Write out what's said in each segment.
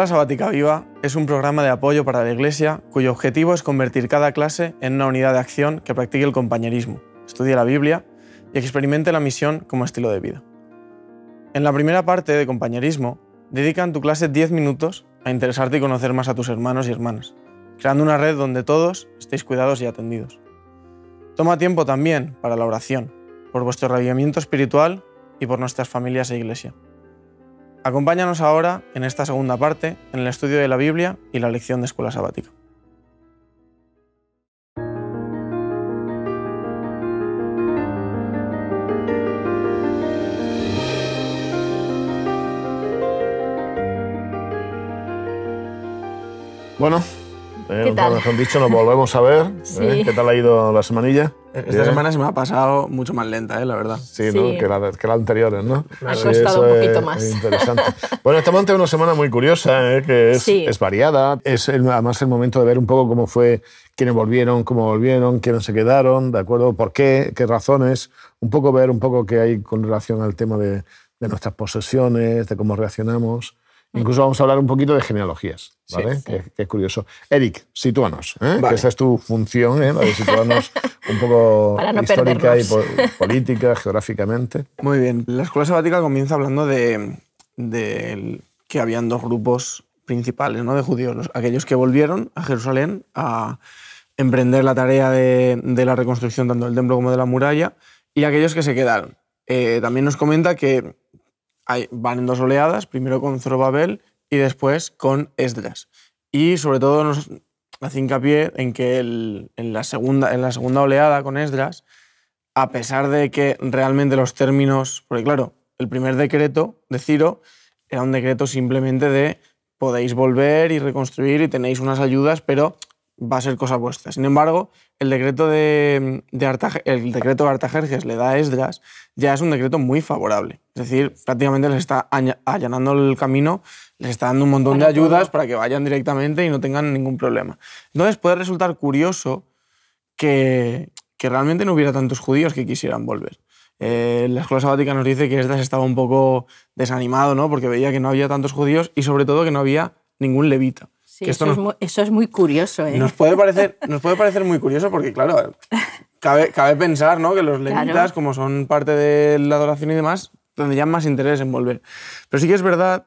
La Sabática Viva es un programa de apoyo para la Iglesia cuyo objetivo es convertir cada clase en una unidad de acción que practique el compañerismo, estudie la Biblia y experimente la misión como estilo de vida. En la primera parte de compañerismo, dedican tu clase 10 minutos a interesarte y conocer más a tus hermanos y hermanas, creando una red donde todos estéis cuidados y atendidos. Toma tiempo también para la oración, por vuestro revivimiento espiritual y por nuestras familias e iglesia. Acompáñanos ahora, en esta segunda parte, en el estudio de la Biblia y la lección de escuela sabática. Bueno, han eh, dicho, nos volvemos a ver. ¿eh? ¿Qué tal ha ido la semanilla? Esta semana se me ha pasado mucho más lenta, ¿eh? la verdad. Sí, ¿no? Que, la, que anterior, ¿no? ha costado un poquito más. interesante. bueno, estamos ante una semana muy curiosa, ¿eh? que es, variada. Es además el momento de ver un poco cómo fue, quiénes volvieron, cómo volvieron, quiénes se quedaron, ¿de acuerdo? ¿Por qué? ¿Qué razones? Un poco ver un poco qué hay con relación al tema de, de nuestras posesiones, de cómo reaccionamos. Incluso vamos a hablar un poquito de genealogías, ¿vale? Que, es curioso. Eric, sitúanos, ¿eh? que esa es tu función, ¿eh? situarnos un poco histórica y política, geográficamente. Muy bien, la escuela sabática comienza hablando de, que habían dos grupos principales ¿no? de judíos, aquellos que volvieron a Jerusalén a emprender la tarea de, la reconstrucción tanto del templo como de la muralla, y aquellos que se quedaron. Eh, también nos comenta que van en dos oleadas, primero con Zorobabel y después con Esdras. Y sobre todo nos hace hincapié en que en, la segunda, en la segunda oleada con Esdras, a pesar de que realmente los términos, porque claro, el primer decreto de Ciro era un decreto simplemente de podéis volver y reconstruir y tenéis unas ayudas, pero va a ser cosa vuestra. Sin embargo, el decreto de, el decreto de Artajerjes le da a Esdras, ya es un decreto muy favorable. Es decir, prácticamente les está allanando el camino, les está dando un montón de ayudas para que vayan directamente y no tengan ningún problema. Entonces puede resultar curioso que, realmente no hubiera tantos judíos que quisieran volver. Eh, la escuela sabática nos dice que Esdras estaba un poco desanimado, ¿no? porque veía que no había tantos judíos y sobre todo que no había ningún levita eso, es muy, curioso. ¿eh? Nos, puede parecer, nos puede parecer muy curioso porque, claro, cabe, pensar ¿no? que los levitas, como son parte de la adoración y demás, tendrían más interés en volver. Pero sí que es verdad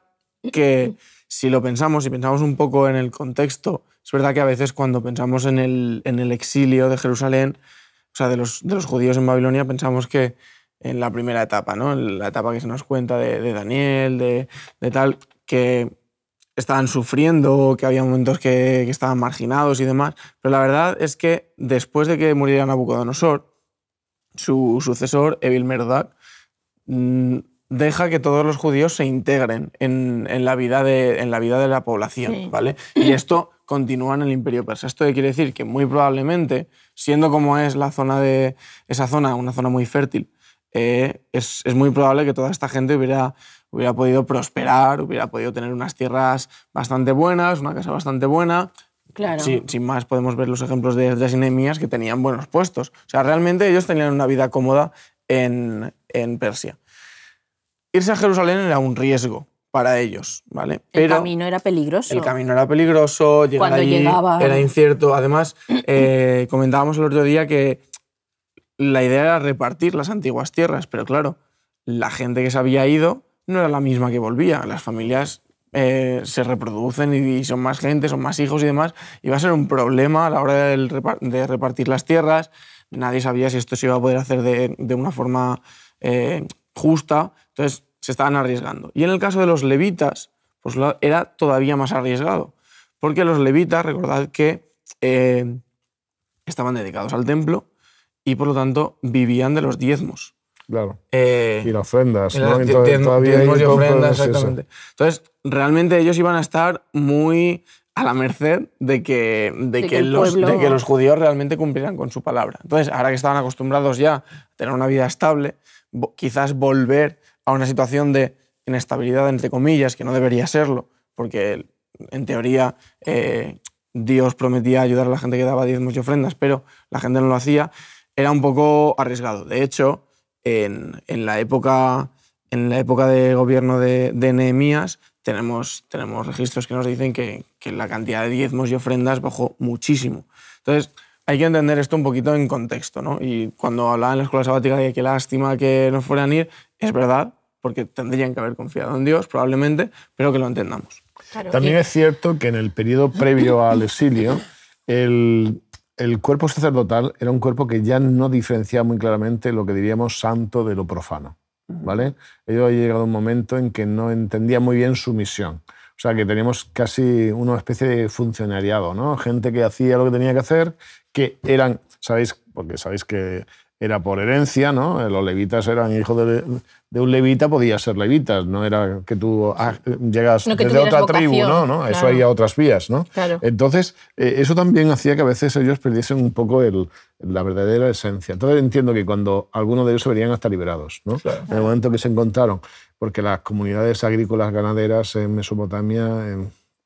que si lo pensamos y pensamos un poco en el contexto, es verdad que a veces cuando pensamos en el, en el exilio de Jerusalén, o sea, de los, de los judíos en Babilonia, pensamos que en la primera etapa, ¿no? En la etapa que se nos cuenta de, de Daniel, de, de tal, que estaban sufriendo, que había momentos que, estaban marginados y demás, pero la verdad es que después de que muriera Nabucodonosor, su sucesor, Evil Merodach, mm, deja que todos los judíos se integren en, la, vida de, en la, vida de, la población, ¿vale? Y esto continúa en el Imperio Persa. Esto quiere decir que muy probablemente, siendo como es la zona de esa zona, una zona muy fértil, eh, es, muy probable que toda esta gente hubiera, hubiera podido prosperar, hubiera podido tener unas tierras bastante buenas, una casa bastante buena. Claro. sin más, podemos ver los ejemplos de las enemías que tenían buenos puestos. O sea, realmente ellos tenían una vida cómoda en, Persia. Irse a Jerusalén era un riesgo, para ellos, ¿vale? Pero el camino era peligroso. El camino era peligroso, llegar Cuando allí llegaba... era incierto. Además, eh, comentábamos el otro día que la idea era repartir las antiguas tierras, pero claro, la gente que se había ido no era la misma que volvía. Las familias eh, se reproducen y son más gente, son más hijos y demás, Iba a ser un problema a la hora de repartir las tierras. Nadie sabía si esto se iba a poder hacer de, una forma eh, justa, entonces se estaban arriesgando. Y en el caso de los levitas, pues era todavía más arriesgado, porque los levitas, recordad que eh, estaban dedicados al templo, y por lo tanto vivían de los diezmos. Claro. Eh, y las ofrendas. Entonces, diezmos y ofrendas, exactamente. Entonces, realmente ellos iban a estar muy a la merced de que, de, que los, de que, los, judíos realmente cumplieran con su palabra. Entonces, ahora que estaban acostumbrados ya a tener una vida estable, quizás volver a una situación de inestabilidad, entre comillas, que no debería serlo, porque en teoría eh, Dios prometía ayudar a la gente que daba diezmos y ofrendas, pero la gente no lo hacía era un poco arriesgado. De hecho, en, en la, época, en la época de gobierno de, de Nehemías tenemos, tenemos registros que nos dicen que, que la cantidad de diezmos y ofrendas bajó muchísimo. Entonces, hay que entender esto un poquito en contexto, ¿no? Y cuando hablaba en la escuela sabática de que lástima que no fueran a ir, es verdad, porque tendrían que haber confiado en Dios, probablemente, pero que lo entendamos. También es cierto que en el periodo previo al exilio, el, el cuerpo sacerdotal era un cuerpo que ya no diferenciaba muy claramente lo que diríamos santo de lo profano. ¿vale? Ellos ha llegado a un momento en que no entendía muy bien su misión. O sea, que teníamos casi una especie de funcionariado, ¿no? Gente que hacía lo que tenía que hacer, que eran, sabéis, porque sabéis que era por herencia, ¿no? Eh, los levitas eran hijos de, un levita, podía ser levitas, no era que tú ah, llegas de desde otra tribu, ¿no? Eso había otras vías, ¿no? Entonces, eh, eso también hacía que a veces ellos perdiesen un poco la verdadera esencia. Entonces entiendo que cuando algunos de ellos se verían hasta liberados, ¿no? En el momento que se encontraron, porque las comunidades agrícolas ganaderas en Mesopotamia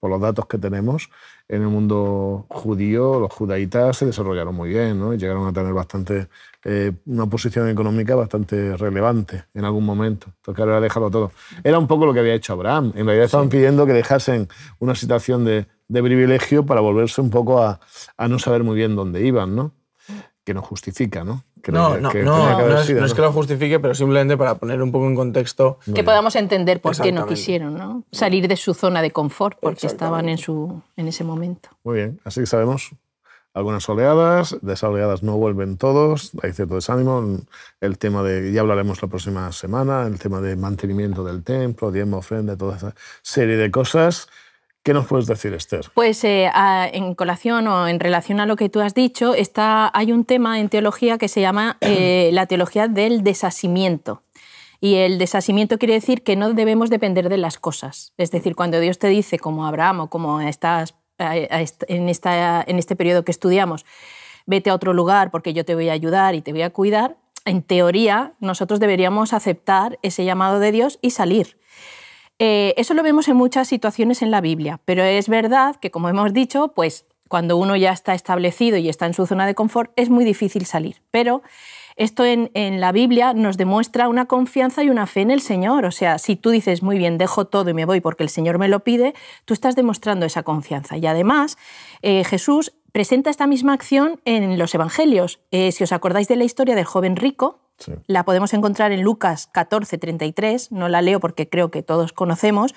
por los datos que tenemos, en el mundo judío los judaitas se desarrollaron muy bien ¿no? y llegaron a tener bastante, eh, una posición económica bastante relevante en algún momento. Entonces, ahora todo. Era un poco lo que había hecho Abraham. En realidad estaban pidiendo que dejasen una situación de, privilegio para volverse un poco a, no saber muy bien dónde iban, ¿no? que nos justifica. ¿no? No, no, no, es, que lo justifique, pero simplemente para poner un poco en contexto. Que podamos entender por qué no quisieron ¿no? salir de su zona de confort, porque estaban en, su, en ese momento. Muy bien, así que sabemos algunas oleadas, de esas oleadas no vuelven todos, hay cierto desánimo, el tema de, ya hablaremos la próxima semana, el tema de mantenimiento del templo, diezmo, ofrenda, toda esa serie de cosas ¿Qué nos puedes decir, Esther? Pues eh, en colación o en relación a lo que tú has dicho, está, hay un tema en teología que se llama eh, la teología del desasimiento. Y el desasimiento quiere decir que no debemos depender de las cosas. Es decir, cuando Dios te dice, como Abraham o como estás en, esta, en este periodo que estudiamos, vete a otro lugar porque yo te voy a ayudar y te voy a cuidar, en teoría nosotros deberíamos aceptar ese llamado de Dios y salir. Eh, eso lo vemos en muchas situaciones en la Biblia, pero es verdad que, como hemos dicho, pues cuando uno ya está establecido y está en su zona de confort, es muy difícil salir. Pero esto en, la Biblia nos demuestra una confianza y una fe en el Señor. O sea, si tú dices, muy bien, dejo todo y me voy porque el Señor me lo pide, tú estás demostrando esa confianza. Y además, eh, Jesús presenta esta misma acción en los Evangelios. Eh, si os acordáis de la historia del joven rico, la podemos encontrar en Lucas 14, 33, no la leo porque creo que todos conocemos.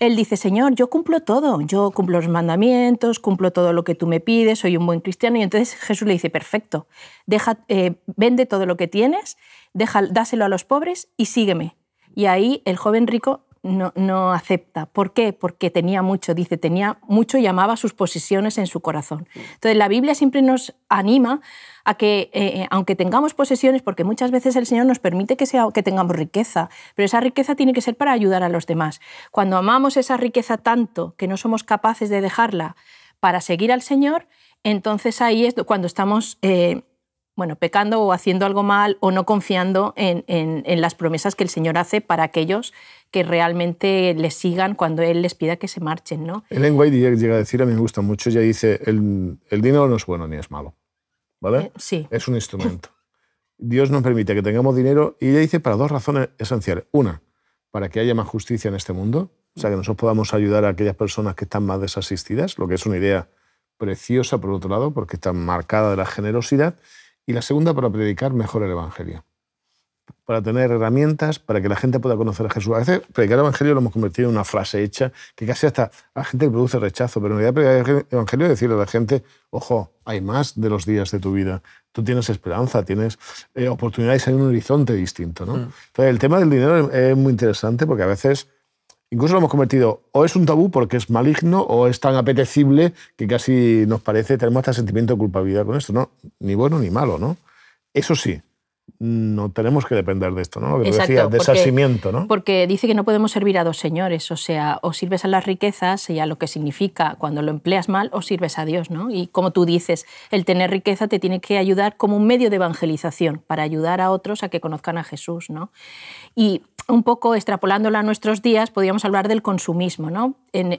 Él dice, Señor, yo cumplo todo, yo cumplo los mandamientos, cumplo todo lo que tú me pides, soy un buen cristiano. Y entonces Jesús le dice, perfecto, deja, eh, vende todo lo que tienes, dáselo a los pobres y sígueme. Y ahí el joven rico no, acepta. ¿Por qué? Porque tenía mucho, dice, tenía mucho y amaba sus posesiones en su corazón. Entonces la Biblia siempre nos anima a que, eh, eh, aunque tengamos posesiones, porque muchas veces el Señor nos permite que, sea, que tengamos riqueza, pero esa riqueza tiene que ser para ayudar a los demás. Cuando amamos esa riqueza tanto que no somos capaces de dejarla para seguir al Señor, entonces ahí es cuando estamos... Eh, bueno, pecando o haciendo algo mal o no confiando en, en, las promesas que el Señor hace para aquellos que realmente le sigan cuando Él les pida que se marchen. ¿no? Ellen White llega a decir, a mí me gusta mucho, ya dice, el, el dinero no es bueno ni es malo, ¿vale? Eh, sí. Es un instrumento. Dios nos permite que tengamos dinero y ella dice para dos razones esenciales. Una, para que haya más justicia en este mundo, o sea, que nosotros podamos ayudar a aquellas personas que están más desasistidas, lo que es una idea preciosa por otro lado, porque está marcada de la generosidad y la segunda para predicar mejor el Evangelio, para tener herramientas para que la gente pueda conocer a Jesús. A veces predicar el Evangelio lo hemos convertido en una frase hecha que casi hasta a la gente produce rechazo, pero en realidad predicar el Evangelio es decirle a la gente, ojo, hay más de los días de tu vida, tú tienes esperanza, tienes eh, oportunidades en un horizonte distinto. ¿no? Mm. Entonces, el tema del dinero es muy interesante porque a veces incluso lo hemos convertido, o es un tabú porque es maligno, o es tan apetecible que casi nos parece, tenemos hasta sentimiento de culpabilidad con esto, ¿no? Ni bueno ni malo, ¿no? Eso sí, no tenemos que depender de esto, ¿no? Lo que Exacto, de porque, ¿no? Porque dice que no podemos servir a dos señores, o sea, o sirves a las riquezas y a lo que significa cuando lo empleas mal, o sirves a Dios, ¿no? Y como tú dices, el tener riqueza te tiene que ayudar como un medio de evangelización, para ayudar a otros a que conozcan a Jesús, ¿no? Y un poco extrapolándola a nuestros días, podríamos hablar del consumismo. ¿no?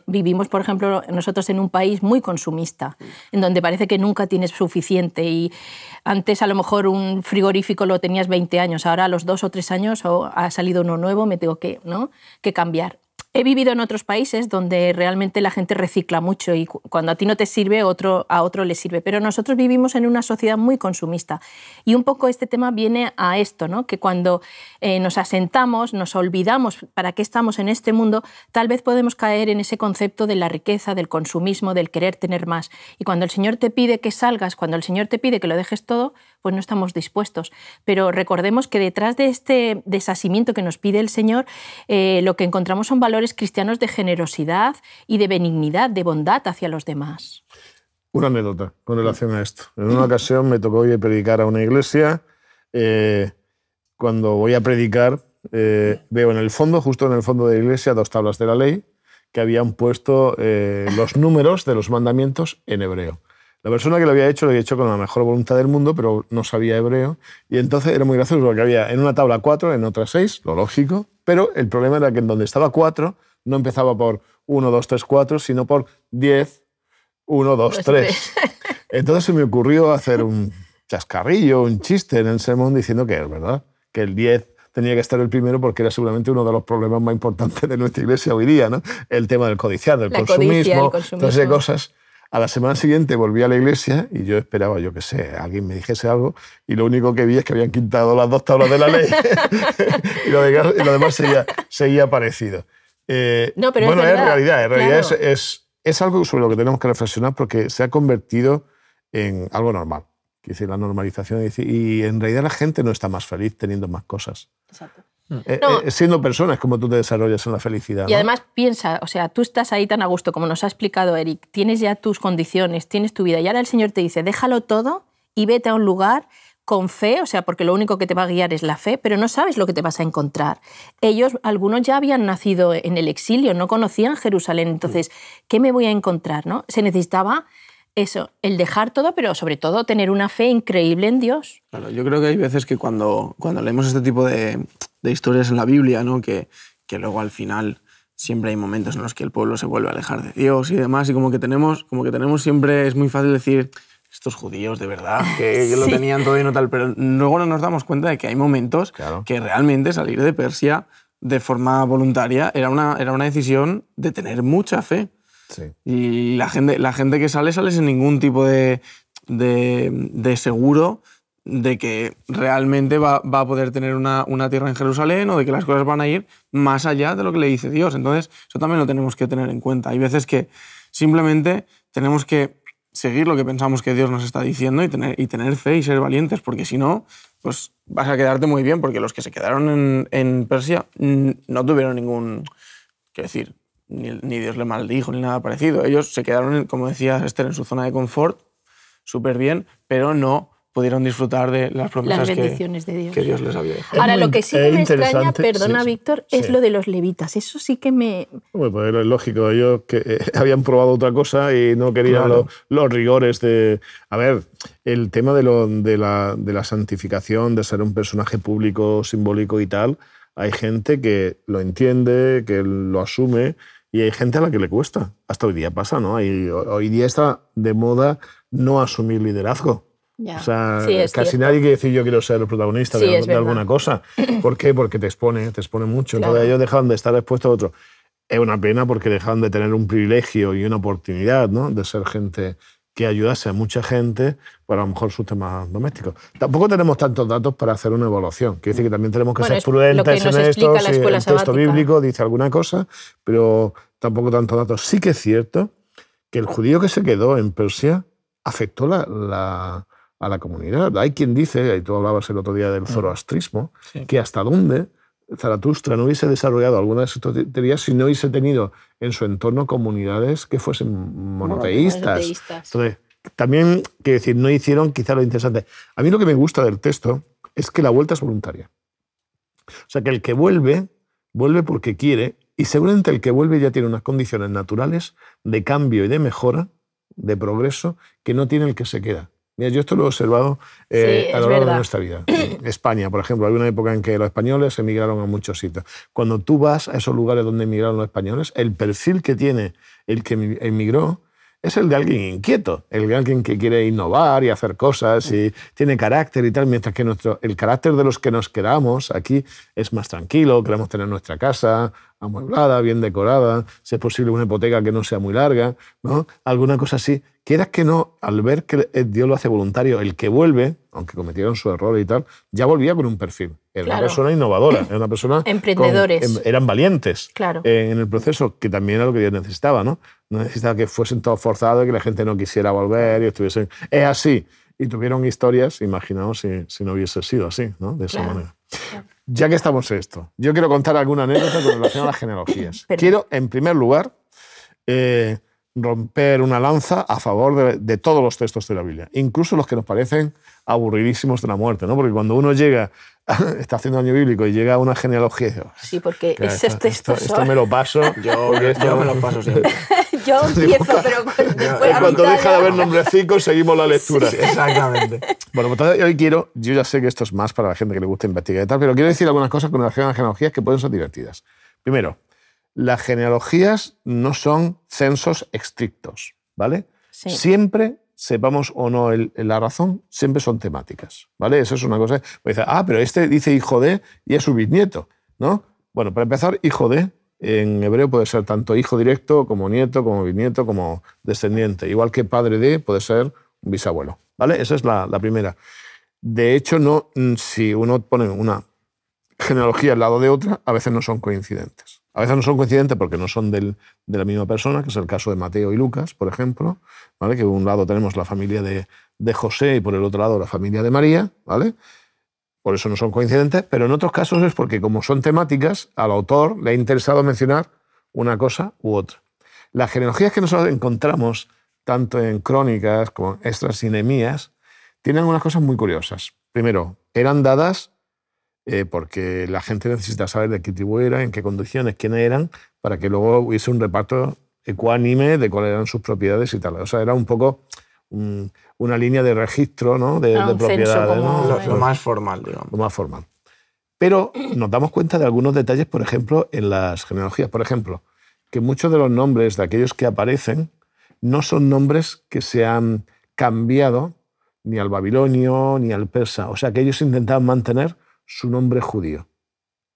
vivimos, por ejemplo, nosotros en un país muy consumista, en donde parece que nunca tienes suficiente y antes a lo mejor un frigorífico lo tenías 20 años, ahora a los dos o tres años o oh, ha salido uno nuevo, me tengo que, ¿no? que cambiar. He vivido en otros países donde realmente la gente recicla mucho y cuando a ti no te sirve, otro, a otro le sirve. Pero nosotros vivimos en una sociedad muy consumista. Y un poco este tema viene a esto, ¿no? que cuando eh, nos asentamos, nos olvidamos para qué estamos en este mundo, tal vez podemos caer en ese concepto de la riqueza, del consumismo, del querer tener más. Y cuando el Señor te pide que salgas, cuando el Señor te pide que lo dejes todo, pues no estamos dispuestos. Pero recordemos que detrás de este desasimiento que nos pide el Señor, eh, lo que encontramos son valores cristianos de generosidad y de benignidad, de bondad hacia los demás. Una anécdota con relación a esto. En una ocasión me tocó ir a predicar a una iglesia. Eh, cuando voy a predicar, eh, veo en el fondo, justo en el fondo de la iglesia, dos tablas de la ley que habían puesto los números de los mandamientos en hebreo. La persona que lo había hecho lo había hecho con la mejor voluntad del mundo, pero no sabía hebreo. Y entonces era muy gracioso porque había en una tabla cuatro, en otra seis, lo lógico. Pero el problema era que en donde estaba cuatro no empezaba por uno, 2, tres, cuatro, sino por diez, uno, dos, tres. Entonces se me ocurrió hacer un chascarrillo, un chiste en el sermón diciendo que es verdad, que el diez tenía que estar el primero porque era seguramente uno de los problemas más importantes de nuestra iglesia hoy día, ¿no? El tema del codiciar, del consumismo, todas esas cosas. A la semana siguiente volví a la iglesia y yo esperaba, yo qué sé, alguien me dijese algo y lo único que vi es que habían quitado las dos tablas de la ley y, lo demás, seguía, parecido. Eh, bueno, es, realidad, en es, algo sobre lo que tenemos que reflexionar porque se ha convertido en algo normal. Que dice la normalización y en realidad la gente no está más feliz teniendo más cosas. Exacto. Mm. Eh, eh, siendo personas, como tú te desarrollas en la felicidad. Y además piensa, o sea, tú estás ahí tan a gusto, como nos ha explicado Eric, tienes ya tus condiciones, tienes tu vida, y ahora el Señor te dice, déjalo todo y vete a un lugar con fe, o sea, porque lo único que te va a guiar es la fe, pero no sabes lo que te vas a encontrar. Ellos, algunos ya habían nacido en el exilio, no conocían Jerusalén, entonces, ¿qué me voy a encontrar? ¿no? Se necesitaba eso, el dejar todo, pero sobre todo tener una fe increíble en Dios. Claro, yo creo que hay veces que cuando, cuando leemos este tipo de, historias en la Biblia, ¿no? que, que luego al final siempre hay momentos en los que el pueblo se vuelve a alejar de Dios y demás, y como que tenemos, como que tenemos siempre, es muy fácil decir, estos judíos de verdad, que, lo tenían todo y no tal, pero luego no nos damos cuenta de que hay momentos que realmente salir de Persia de forma voluntaria era una, era una decisión de tener mucha fe. Y la gente, la gente que sale sale sin ningún tipo de, seguro de que realmente va, a poder tener una, tierra en Jerusalén o de que las cosas van a ir más allá de lo que le dice Dios. Entonces, eso también lo tenemos que tener en cuenta. Hay veces que simplemente tenemos que seguir lo que pensamos que Dios nos está diciendo y tener, y tener fe y ser valientes, porque si no, pues vas a quedarte muy bien, porque los que se quedaron en, Persia no tuvieron ningún... que decir, ni, Dios le maldijo, ni nada parecido. Ellos se quedaron, como decía Esther, en su zona de confort, súper bien, pero no pudieron disfrutar de las promesas bendiciones que, de Dios. que, Dios. les había dejado. Ahora, lo que sí que me extraña, perdona Víctor, es lo de los levitas. Eso sí que me... Bueno, pues es lógico, ellos que, eh, habían probado otra cosa y no querían los, rigores de... A ver, el tema de, de, la, de la santificación, de ser un personaje público, simbólico y tal, hay gente que lo entiende, que lo asume y hay gente a la que le cuesta. Hasta hoy día pasa, ¿no? hoy día está de moda no asumir liderazgo. O sea, casi nadie quiere decir yo quiero ser el protagonista de, alguna cosa. ¿Por qué? Porque te expone, te expone mucho. Entonces ellos dejan de estar expuestos a otro. Es una pena porque dejan de tener un privilegio y una oportunidad ¿no? de ser gente que ayudase a mucha gente para a lo mejor sus temas domésticos. Tampoco tenemos tantos datos para hacer una evaluación. Quiere decir que también tenemos que ser prudentes en esto. el texto bíblico dice alguna cosa, pero tampoco tantos datos. Sí que es cierto que el judío que se quedó en Persia afectó la, a la comunidad. Hay quien dice, y tú hablabas el otro día del mm. zoroastrismo, que hasta dónde Zaratustra no hubiese desarrollado alguna de teorías si no hubiese tenido en su entorno comunidades que fuesen monoteístas. también, quiero decir, no hicieron quizá lo interesante. A mí lo que me gusta del texto es que la vuelta es voluntaria. O sea, que el que vuelve, vuelve porque quiere, y seguramente el que vuelve ya tiene unas condiciones naturales de cambio y de mejora, de progreso, que no tiene el que se queda yo esto lo he observado eh, a lo largo de nuestra vida. España, por ejemplo, hay una época en que los españoles emigraron a muchos sitios. Cuando tú vas a esos lugares donde emigraron los españoles, el perfil que tiene el que emigró es el de alguien inquieto, el de alguien que quiere innovar y hacer cosas y tiene carácter y tal, mientras que nuestro, el carácter de los que nos quedamos aquí es más tranquilo, queremos tener nuestra casa, amueblada, bien decorada, si es posible una hipoteca que no sea muy larga, ¿no? Alguna cosa así. Quieras que no, al ver que eh, Dios lo hace voluntario, el que vuelve, aunque cometieron su error y tal, ya volvía con un perfil. Era una persona innovadora, era una persona... Emprendedores. Em, eran valientes claro. Eh, en el proceso, que también era lo que Dios necesitaba, ¿no? No necesitaba que fuesen todos forzados, que la gente no quisiera volver y estuviesen... Es así. Y tuvieron historias, imaginaos si, no hubiese sido así, ¿no? De esa claro. manera. Ya que estamos esto, yo quiero contar alguna anécdota con relación a las genealogías. Quiero, en primer lugar, eh, romper una lanza a favor de, todos los textos de la Biblia, incluso los que nos parecen aburridísimos de la muerte, ¿no? Porque cuando uno llega, está haciendo año bíblico y llega a una genealogía... Oh, sí, porque esos textos esto, me lo paso. Yo, me lo paso siempre. Yo empiezo, pero En cuando deja de haber nombrecitos, seguimos la lectura. exactamente. bueno, pues hoy quiero, yo ya sé que esto es más para la gente que le gusta investigar y tal, pero quiero decir algunas cosas con relación a las genealogías que pueden ser divertidas. Primero, las genealogías no son censos estrictos, ¿vale? Siempre sepamos o no la razón, siempre son temáticas, ¿vale? Eso es una cosa. Pues ah, pero este dice hijo de y es su bisnieto, ¿no? Bueno, para empezar, hijo de en hebreo puede ser tanto hijo directo como nieto, como bisnieto, como descendiente. Igual que padre de puede ser un bisabuelo. ¿Vale? Esa es la, primera. De hecho, no, mm, si uno pone una genealogía al lado de otra, a veces no son coincidentes. A veces no son coincidentes porque no son de la misma persona, que es el caso de Mateo y Lucas, por ejemplo, ¿vale? que un lado tenemos la familia de, de José y por el otro lado la familia de María, ¿vale? por eso no son coincidentes, pero en otros casos es porque como son temáticas, al autor le ha interesado mencionar una cosa u otra. Las genealogías que nosotros encontramos, tanto en crónicas como en extrasinemías, tienen unas cosas muy curiosas. Primero, eran dadas eh, porque la gente necesita saber de qué tribu era, en qué condiciones, quiénes eran, para que luego hubiese un reparto ecuánime de cuáles eran sus propiedades y tal. O sea, era un poco una línea de registro ¿no? de, ah, propiedades. Lo, más formal, digamos. Lo más formal. Pero nos damos cuenta de algunos detalles, por ejemplo, en las genealogías. Por ejemplo, que muchos de los nombres de aquellos que aparecen no son nombres que se han cambiado ni al babilonio ni al persa. O sea, que ellos intentaban mantener su nombre judío.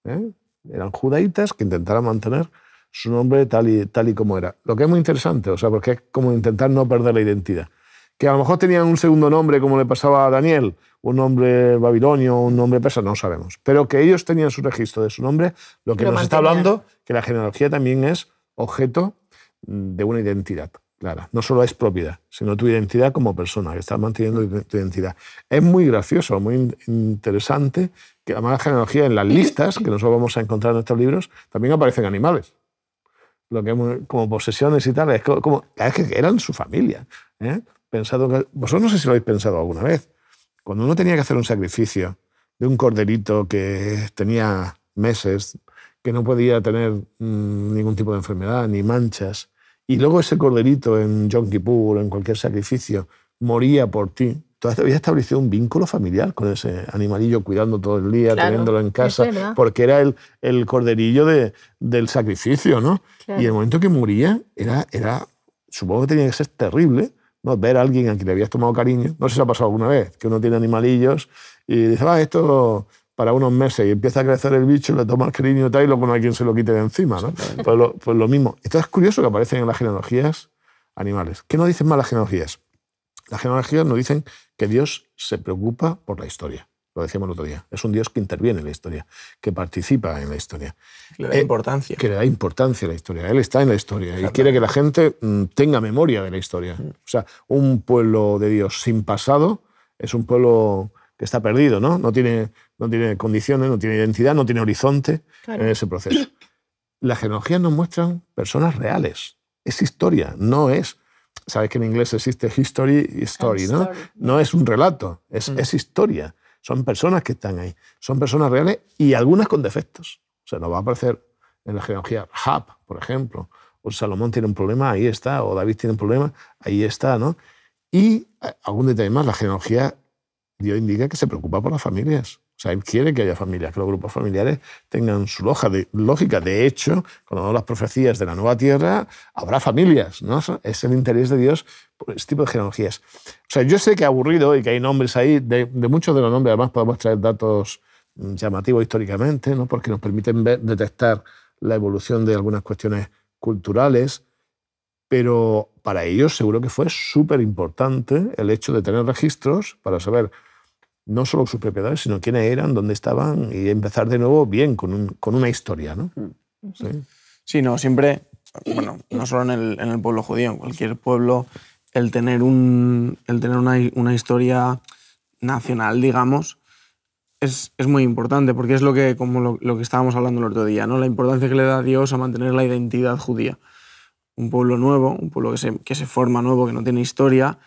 ¿eh? Eran judaítas que intentaban mantener su nombre tal y, tal y como era. Lo que es muy interesante, o sea, porque es como intentar no perder la identidad que a lo mejor tenían un segundo nombre, como le pasaba a Daniel, un nombre babilonio, un nombre persa, no sabemos. Pero que ellos tenían su registro de su nombre, lo que nos está hablando, que la genealogía también es objeto de una identidad clara. No solo es propiedad, sino tu identidad como persona, que estás manteniendo tu identidad. Es muy gracioso, muy interesante que además la genealogía en las listas que nosotros vamos a encontrar en estos libros también aparecen animales lo que como posesiones y tal, es como, es que eran su familia. ¿eh? pensado, vosotros no sé si lo habéis pensado alguna vez, cuando uno tenía que hacer un sacrificio de un corderito que tenía meses, que no podía tener mm, ningún tipo de enfermedad ni manchas, y luego ese corderito en Yom Kippur en cualquier sacrificio moría por ti, todavía había establecido un vínculo familiar con ese animalillo, cuidando todo el día, teniéndolo en casa, porque era el, el corderillo del sacrificio, ¿no? Y el momento que moría, era, era, supongo que tenía que ser terrible, ¿no? Ver a alguien a quien le habías tomado cariño, no sé si ha pasado alguna vez, que uno tiene animalillos y dice, ah, esto para unos meses y empieza a crecer el bicho, le tomas cariño y tal, y luego no hay quien se lo quite de encima, ¿no? Pues, pues lo, mismo. Esto es curioso que aparecen en las genealogías animales. ¿Qué no dicen más las genealogías? Las genealogías nos dicen que Dios se preocupa por la historia. Lo decíamos el otro día. Es un Dios que interviene en la historia, que participa en la historia. Le da eh, importancia. Que le da importancia a la historia. Él está en la historia y quiere que la gente mm, tenga memoria de la historia. Mm. O sea, un pueblo de Dios sin pasado es un pueblo que está perdido, ¿no? No tiene, no tiene condiciones, no tiene identidad, no tiene horizonte en ese proceso. Las genealogías nos muestran personas reales. Es historia, no es. Sabes que en inglés existe history y story, ¿no? No es un relato, es, mm. es historia. Son personas que están ahí, son personas reales y algunas con defectos. O sea, nos va a aparecer en la genealogía Hub, por ejemplo, o Salomón tiene un problema, ahí está, o David tiene un problema, ahí está, ¿no? Y eh, algún detalle más, la genealogía Dios indica que se preocupa por las familias. O sea, él quiere que haya familias, que los grupos familiares tengan su lógica. De hecho, cuando las profecías de la nueva tierra, habrá familias. ¿no? Es el interés de Dios por este tipo de genealogías. O sea, yo sé que aburrido y que hay nombres ahí, de, muchos de los nombres, además podemos traer datos mm, llamativos históricamente, ¿no? porque nos permiten detectar la evolución de algunas cuestiones culturales, pero para ellos seguro que fue súper importante el hecho de tener registros para saber no solo sus propiedades, sino quiénes eran, dónde estaban y empezar de nuevo bien, con, un, con una historia. ¿no? Mm. Sí. no, siempre, bueno, no solo en el, pueblo judío, en cualquier pueblo, el tener, un, el tener una, una historia nacional, digamos, es, es, muy importante, porque es lo que, como lo, lo, que estábamos hablando el otro día, ¿no? la importancia que le da Dios a mantener la identidad judía. Un pueblo nuevo, un pueblo que se, que se forma nuevo, que no tiene historia,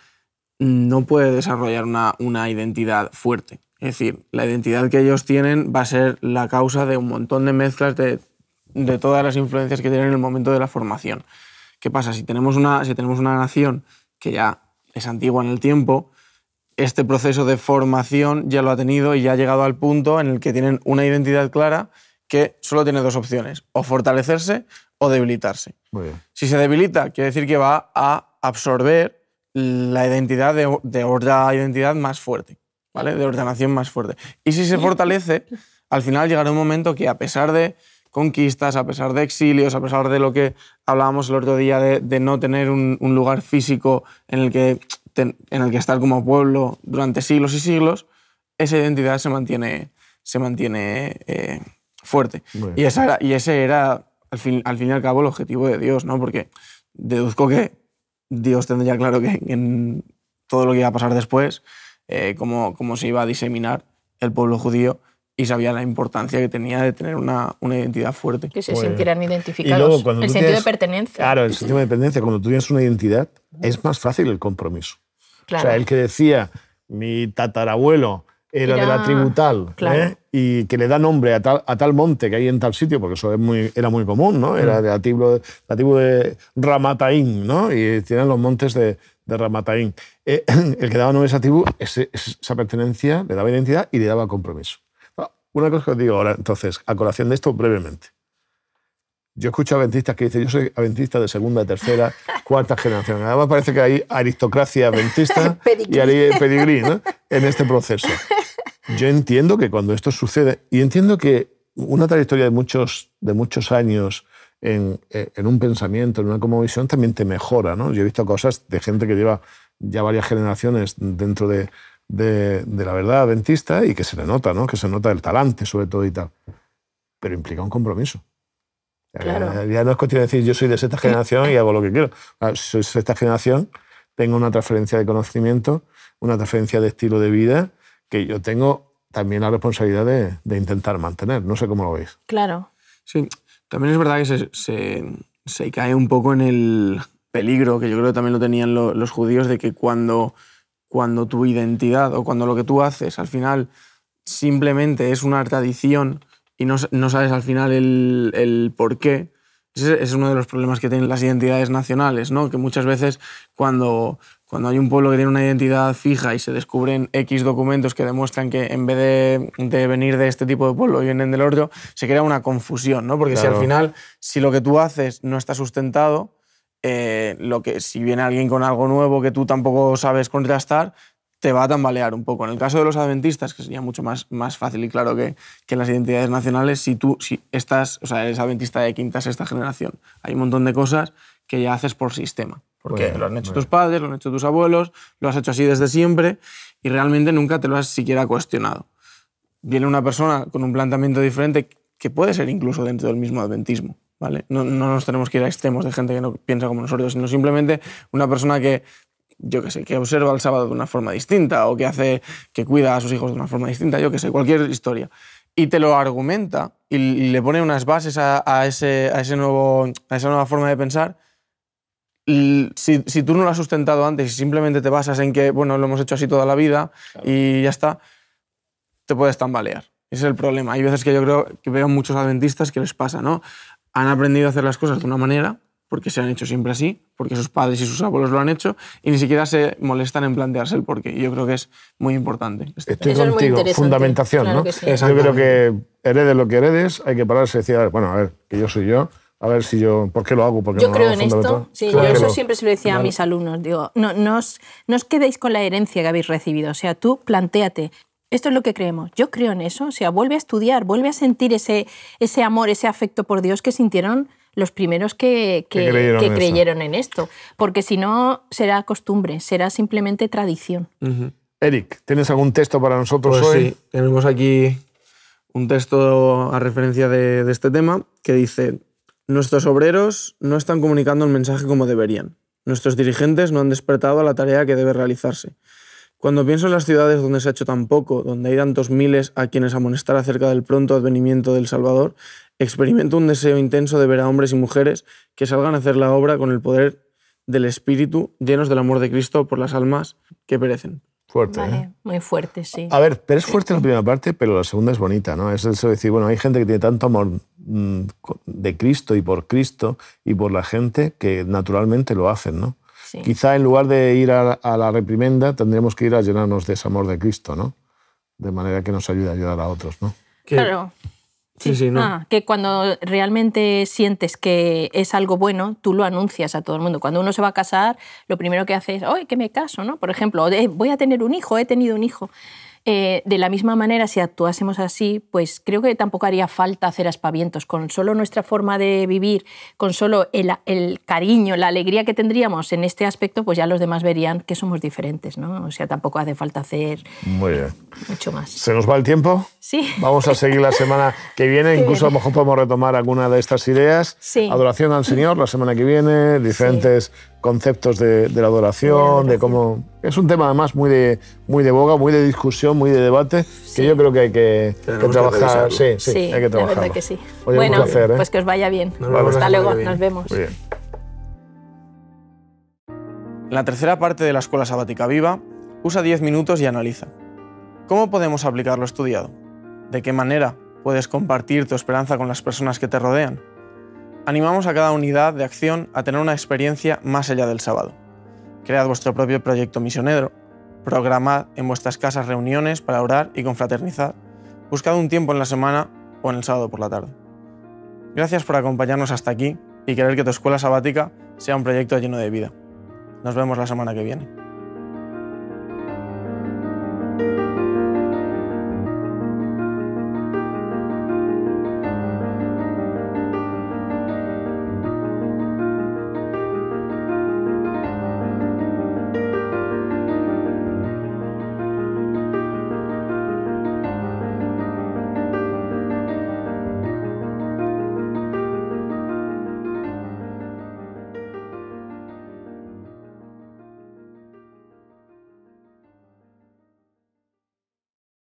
no puede desarrollar una, identidad fuerte. Es decir, la identidad que ellos tienen va a ser la causa de un montón de mezclas de, todas las influencias que tienen en el momento de la formación. ¿Qué pasa? Si tenemos, una, si tenemos una nación que ya es antigua en el tiempo, este proceso de formación ya lo ha tenido y ya ha llegado al punto en el que tienen una identidad clara que solo tiene dos opciones, o fortalecerse o debilitarse. Si se debilita, quiere decir que va a absorber la identidad de, de identidad más fuerte, ¿vale? De ordenación más fuerte. Y si se fortalece, al final llegará un momento que a pesar de conquistas, a pesar de exilios, a pesar de lo que hablábamos el otro día de, no tener un, lugar físico en el, que en el que estar como pueblo durante siglos y siglos, esa identidad se mantiene, se mantiene eh, fuerte. Y, y ese era, al fin, al fin y al cabo, el objetivo de Dios, ¿no? Porque deduzco que Dios tendría claro que en todo lo que iba a pasar después, eh, cómo, se iba a diseminar el pueblo judío y sabía la importancia que tenía de tener una, identidad fuerte. Que se pues, sintieran identificados. el sentido de pertenencia. Claro, el sentido de pertenencia. Cuando tú tienes una identidad, es más fácil el compromiso. O sea, el que decía, mi tatarabuelo era, de la tributal ¿eh? y que le da nombre a tal, a tal, monte que hay en tal sitio, porque eso es muy, era muy común, ¿no? Era mm. de la tribu, la tribu de Ramataín, ¿no? Y tienen los montes de, Ramataín. Eh, el que daba nombre a esa tribu, esa pertenencia le daba identidad y le daba compromiso. Ah, una cosa que os digo ahora, entonces, a colación de esto brevemente. Yo escucho a adventistas que dicen, yo soy adventista de segunda, tercera, cuarta generación. Además parece que hay aristocracia adventista y hay pedigrí en este proceso. Yo entiendo que cuando esto sucede, y entiendo que una trayectoria de muchos, de muchos años en, eh, en un pensamiento, en una visión también te mejora. ¿no? Yo he visto cosas de gente que lleva ya varias generaciones dentro de, de, la verdad adventista y que se le nota, ¿no? que se nota el talante sobre todo y tal. Pero implica un compromiso. Claro. Ya, no es cuestión de decir yo soy de sexta generación y hago lo que quiero. Ah, soy de sexta generación, tengo una transferencia de conocimiento, una transferencia de estilo de vida que yo tengo también la responsabilidad de, intentar mantener. No sé cómo lo veis. Claro. Sí, también es verdad que se, cae un poco en el peligro, que yo creo que también lo tenían los judíos, de que cuando, cuando tu identidad o cuando lo que tú haces al final simplemente es una tradición y no, sabes al final el por qué, ese es uno de los problemas que tienen las identidades nacionales, ¿no? que muchas veces cuando, cuando hay un pueblo que tiene una identidad fija y se descubren X documentos que demuestran que en vez de, venir de este tipo de pueblo vienen del otro, se crea una confusión, ¿no? porque si al final, si lo que tú haces no está sustentado, eh, lo que, si viene alguien con algo nuevo que tú tampoco sabes contrastar, te va a tambalear un poco. En el caso de los adventistas, que sería mucho más, más fácil y claro que, que las identidades nacionales, si tú si estás, o sea, eres adventista de quinta, sexta generación, hay un montón de cosas que ya haces por sistema. Porque lo han hecho tus padres, lo han hecho tus abuelos, lo has hecho así desde siempre y realmente nunca te lo has siquiera cuestionado. Viene una persona con un planteamiento diferente que puede ser incluso dentro del mismo adventismo. ¿Vale? No, no, nos tenemos que ir a extremos de gente que no piensa como nosotros, sino simplemente una persona que yo que sé, que observa el sábado de una forma distinta o que hace, que cuida a sus hijos de una forma distinta, yo que sé, cualquier historia. Y te lo argumenta y le pone unas bases a, ese, esa nueva forma de pensar. Si, si, tú no lo has sustentado antes y simplemente te basas en que, bueno, lo hemos hecho así toda la vida y ya está, te puedes tambalear. Ese es el problema. Hay veces que yo creo que veo muchos adventistas que les pasa, ¿no? Han aprendido a hacer las cosas de una manera porque se han hecho siempre así, porque sus padres y sus abuelos lo han hecho, y ni siquiera se molestan en plantearse el porqué. yo creo que es muy importante. Estoy contigo, fundamentación, ¿no? Yo creo que heredes lo que heredes, hay que pararse y decir, a ver, bueno, a ver, que yo soy yo, a ver si yo, ¿por qué lo hago? Porque yo creo en esto. Sí, Yo eso siempre se lo decía a mis alumnos. Digo, no, no os, no, os, quedéis con la herencia que habéis recibido. O sea, tú planteate, esto es lo que creemos. Yo creo en eso. O sea, vuelve a estudiar, vuelve a sentir ese, ese amor, ese afecto por Dios que sintieron los primeros que, creyeron, en esto. Porque si no, será costumbre, será simplemente tradición. Eric, ¿tienes algún texto para nosotros pues hoy? Sí, tenemos aquí un texto a referencia de, de este tema que dice, nuestros obreros no están comunicando el mensaje como deberían. Nuestros dirigentes no han despertado a la tarea que debe realizarse. Cuando pienso en las ciudades donde se ha hecho tan poco, donde hay tantos miles a quienes amonestar acerca del pronto advenimiento del Salvador, experimento un deseo intenso de ver a hombres y mujeres que salgan a hacer la obra con el poder del Espíritu, llenos del amor de Cristo por las almas que perecen. Fuerte. ¿eh? Muy fuerte, sí. A ver, pero es fuerte la primera parte, pero la segunda es bonita, ¿no? Es eso decir, bueno, hay gente que tiene tanto amor mm, de Cristo y por Cristo y por la gente que naturalmente lo hacen, ¿no? Quizá en lugar de ir a, la reprimenda, tendremos que ir a llenarnos de ese amor de Cristo, ¿no? De manera que nos ayude a ayudar a otros, ¿no? Claro. Sí, sí, no. Ah, que cuando realmente sientes que es algo bueno, tú lo anuncias a todo el mundo. Cuando uno se va a casar, lo primero que hace es, ¡ay, que me caso! ¿no? Por ejemplo, eh, voy a tener un hijo, he tenido un hijo. Eh, de la misma manera, si actuásemos así, pues creo que tampoco haría falta hacer aspavientos. Con solo nuestra forma de vivir, con solo el, cariño, la alegría que tendríamos en este aspecto, pues ya los demás verían que somos diferentes, ¿no? O sea, tampoco hace falta hacer mucho más. ¿Se nos va el tiempo? Sí. Vamos a seguir la semana que viene. Incluso a lo mejor podemos retomar alguna de estas ideas. Adoración al Señor la semana que viene, diferentes conceptos de, la adoración, de cómo... Es un tema además muy de, muy de boga, muy de discusión, muy de debate, que yo creo que hay que, trabajar. sí, sí, sí, hay que trabajar. bueno, ¿eh? pues que os vaya bien. Hasta luego, nos vemos. bien. La tercera parte de la Escuela Sabática Viva usa 10 minutos y analiza. ¿Cómo podemos aplicar lo estudiado? ¿De qué manera puedes compartir tu esperanza con las personas que te rodean? animamos a cada unidad de acción a tener una experiencia más allá del sábado. Cread vuestro propio proyecto misionero, programad en vuestras casas reuniones para orar y confraternizar, buscad un tiempo en la semana o en el sábado por la tarde. Gracias por acompañarnos hasta aquí y querer que tu escuela sabática sea un proyecto lleno de vida. Nos vemos la semana que viene.